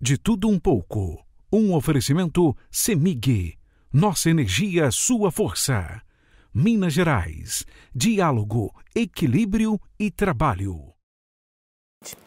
De tudo um pouco. Um oferecimento CEMIG. Nossa energia, sua força. Minas Gerais. Diálogo, equilíbrio e trabalho.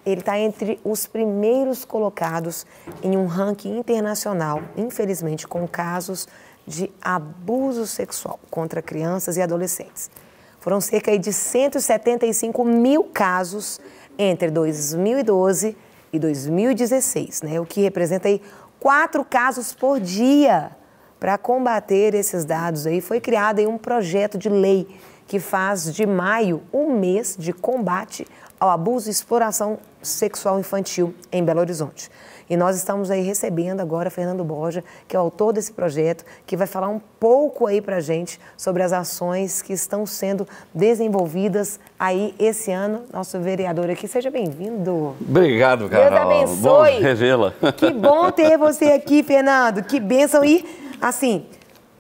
Ele está entre os primeiros colocados em um ranking internacional, infelizmente, com casos de abuso sexual contra crianças e adolescentes. Foram cerca de 175 mil casos entre 2012 e e 2016, né? o que representa aí quatro casos por dia. Para combater esses dados aí, foi criado aí um projeto de lei que faz de maio um mês de combate ao abuso e exploração sexual infantil em Belo Horizonte. E nós estamos aí recebendo agora Fernando Borja, que é o autor desse projeto, que vai falar um pouco aí para gente sobre as ações que estão sendo desenvolvidas aí esse ano. Nosso vereador aqui, seja bem-vindo. Obrigado, Carol. Deus abençoe. Bom revê-la. Que bom ter você aqui, Fernando. Que bênção. E, assim,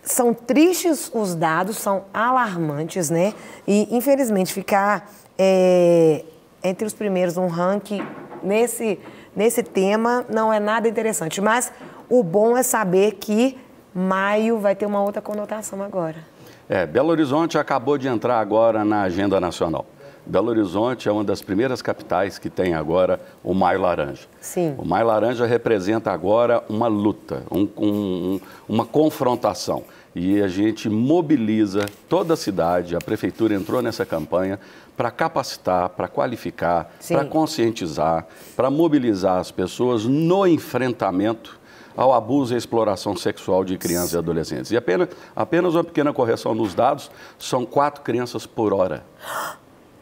são tristes os dados, são alarmantes, né? E, infelizmente, ficar... É entre os primeiros, um ranking nesse, nesse tema não é nada interessante. Mas o bom é saber que maio vai ter uma outra conotação agora. É, Belo Horizonte acabou de entrar agora na agenda nacional. Belo Horizonte é uma das primeiras capitais que tem agora o Maio Laranja. Sim. O Maio Laranja representa agora uma luta, um, um, uma confrontação. E a gente mobiliza toda a cidade, a prefeitura entrou nessa campanha para capacitar, para qualificar, para conscientizar, para mobilizar as pessoas no enfrentamento ao abuso e exploração sexual de crianças e adolescentes. E apenas, apenas uma pequena correção nos dados, são quatro crianças por hora.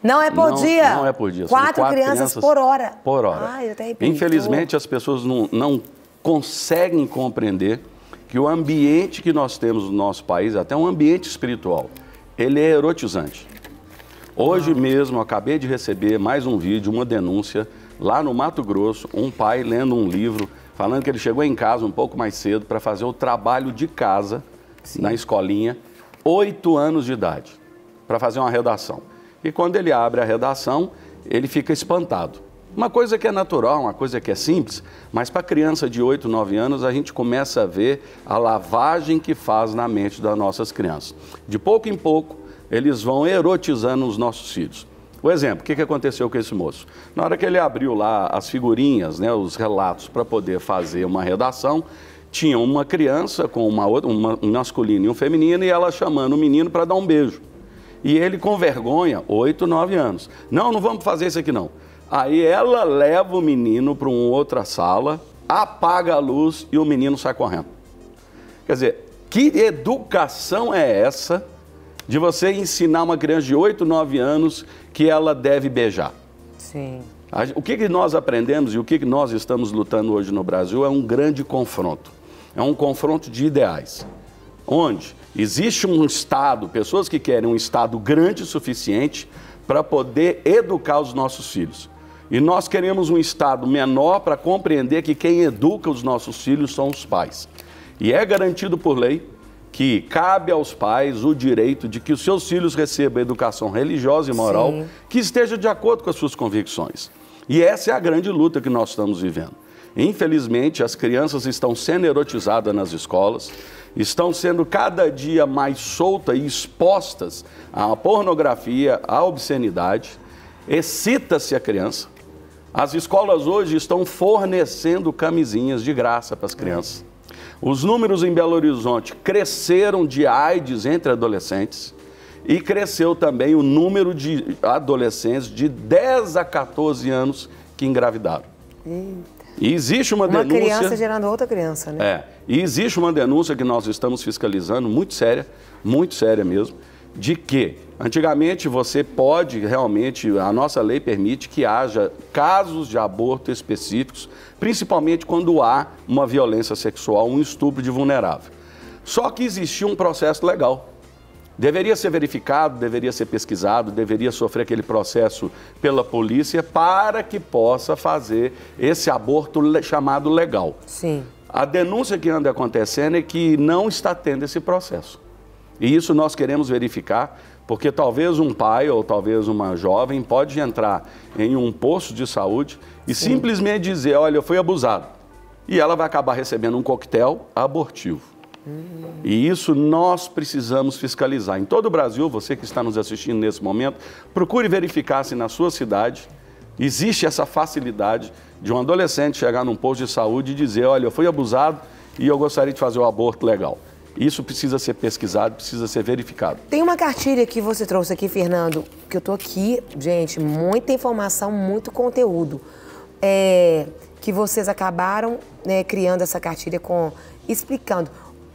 Não é por não, dia. Não é por dia. Quatro, quatro crianças, crianças, por hora. Por hora. Ai, Infelizmente, as pessoas não, não conseguem compreender que o ambiente que nós temos no nosso país, até um ambiente espiritual, ele é erotizante. Hoje Uau. Ah. mesmo, acabei de receber mais um vídeo, uma denúncia, lá no Mato Grosso, um pai lendo um livro, falando que ele chegou em casa um pouco mais cedo para fazer o trabalho de casa, Sim. na escolinha, oito anos de idade, para fazer uma redação. E quando ele abre a redação, ele fica espantado. Uma coisa que é natural, uma coisa que é simples, mas para criança de 8, 9 anos, a gente começa a ver a lavagem que faz na mente das nossas crianças. De pouco em pouco, eles vão erotizando os nossos filhos. O exemplo, o que aconteceu com esse moço? Na hora que ele abriu lá as figurinhas, né, os relatos para poder fazer uma redação, tinha uma criança com uma outra, uma, um masculino e um feminino, e ela chamando o menino para dar um beijo. E ele com vergonha, 8, 9 anos. Não, não vamos fazer isso aqui não. Aí ela leva o menino para uma outra sala, apaga a luz e o menino sai correndo. Quer dizer, que educação é essa de você ensinar uma criança de 8, 9 anos que ela deve beijar? Sim. O que, nós aprendemos e o que nós estamos lutando hoje no Brasil é um grande confronto. É um confronto de ideais onde existe um Estado, pessoas que querem um Estado grande o suficiente para poder educar os nossos filhos. E nós queremos um Estado menor para compreender que quem educa os nossos filhos são os pais. E é garantido por lei que cabe aos pais o direito de que os seus filhos recebam educação religiosa e moral Sim. que esteja de acordo com as suas convicções. E essa é a grande luta que nós estamos vivendo. Infelizmente, as crianças estão sendo erotizadas nas escolas, estão sendo cada dia mais soltas e expostas à pornografia, à obscenidade. Excita-se a criança. As escolas hoje estão fornecendo camisinhas de graça para as crianças. Os números em Belo Horizonte cresceram de AIDS entre adolescentes e cresceu também o número de adolescentes de 10 a 14 anos que engravidaram. Eita. E existe uma, uma denúncia. Uma criança gerando outra criança, né? É. E existe uma denúncia que nós estamos fiscalizando, muito séria, muito séria mesmo, de que antigamente você pode realmente, a nossa lei permite que haja casos de aborto específicos, principalmente quando há uma violência sexual, um estupro de vulnerável. Só que existia um processo legal deveria ser verificado, deveria ser pesquisado, deveria sofrer aquele processo pela polícia para que possa fazer esse aborto chamado legal. Sim. A denúncia que anda acontecendo é que não está tendo esse processo. E isso nós queremos verificar, porque talvez um pai ou talvez uma jovem pode entrar em um posto de saúde e Sim. simplesmente dizer, olha, eu fui abusado. E ela vai acabar recebendo um coquetel abortivo. E isso nós precisamos fiscalizar. Em todo o Brasil, você que está nos assistindo nesse momento, procure verificar se na sua cidade existe essa facilidade de um adolescente chegar num posto de saúde e dizer: Olha, eu fui abusado e eu gostaria de fazer o um aborto legal. Isso precisa ser pesquisado, precisa ser verificado. Tem uma cartilha que você trouxe aqui, Fernando, que eu estou aqui, gente, muita informação, muito conteúdo. É, que vocês acabaram né, criando essa cartilha com explicando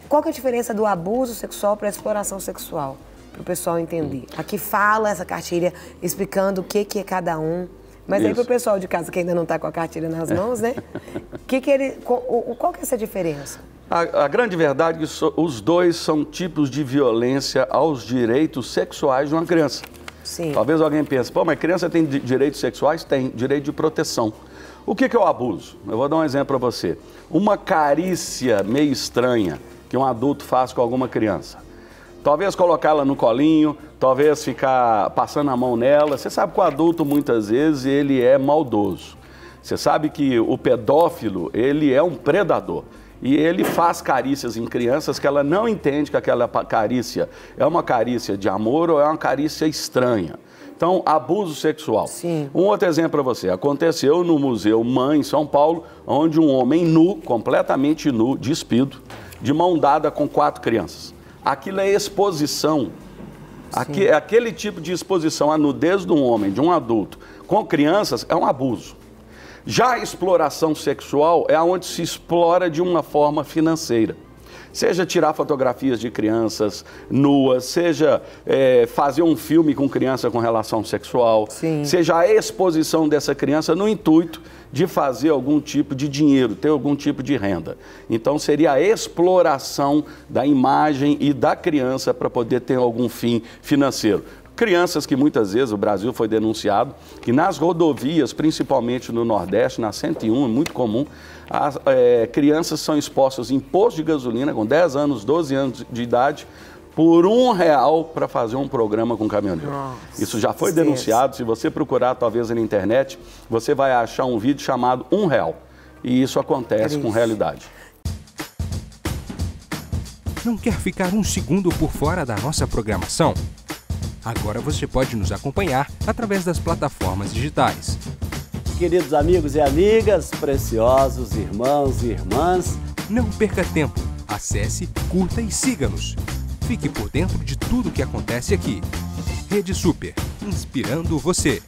qual que é a diferença do abuso sexual para a exploração sexual? Para o pessoal entender. Hum. Aqui fala essa cartilha explicando o que, que é cada um. Mas Isso. aí para o pessoal de casa que ainda não está com a cartilha nas é. mãos, né? que que ele, qual, qual que é essa diferença? A, a grande verdade é que os dois são tipos de violência aos direitos sexuais de uma criança. Sim. Talvez alguém pense, pô, mas criança tem direitos sexuais? Tem, direito de proteção. O que, que é o abuso? Eu vou dar um exemplo para você. Uma carícia meio estranha, que um adulto faz com alguma criança. Talvez colocá-la no colinho, talvez ficar passando a mão nela. Você sabe que o adulto muitas vezes ele é maldoso. Você sabe que o pedófilo, ele é um predador. E ele faz carícias em crianças que ela não entende que aquela carícia é uma carícia de amor ou é uma carícia estranha. Então, abuso sexual. Sim. Um outro exemplo para você. Aconteceu no Museu Mãe, em São Paulo, onde um homem nu, completamente nu, despido, de mão dada com quatro crianças. Aquilo é exposição. Aqui, aquele tipo de exposição à nudez de um homem, de um adulto, com crianças, é um abuso. Já a exploração sexual é onde se explora de uma forma financeira. Seja tirar fotografias de crianças nuas, seja é, fazer um filme com criança com relação sexual, Sim. seja a exposição dessa criança no intuito de fazer algum tipo de dinheiro, ter algum tipo de renda. Então seria a exploração da imagem e da criança para poder ter algum fim financeiro crianças que muitas vezes o Brasil foi denunciado que nas rodovias, principalmente no Nordeste, na 101, é muito comum, as é, crianças são expostas em imposto de gasolina com 10 anos, 12 anos de idade, por um real para fazer um programa com caminhoneiro. Nossa, Isso já foi denunciado. Se você procurar, talvez, na internet, você vai achar um vídeo chamado Um Real. E isso acontece com realidade. Não quer ficar um segundo por fora da nossa programação? Agora você pode nos acompanhar através das plataformas digitais. Queridos amigos e amigas, preciosos irmãos e irmãs, não perca tempo. Acesse, curta e siga-nos. Fique por dentro de tudo o que acontece aqui. Rede Super, inspirando você.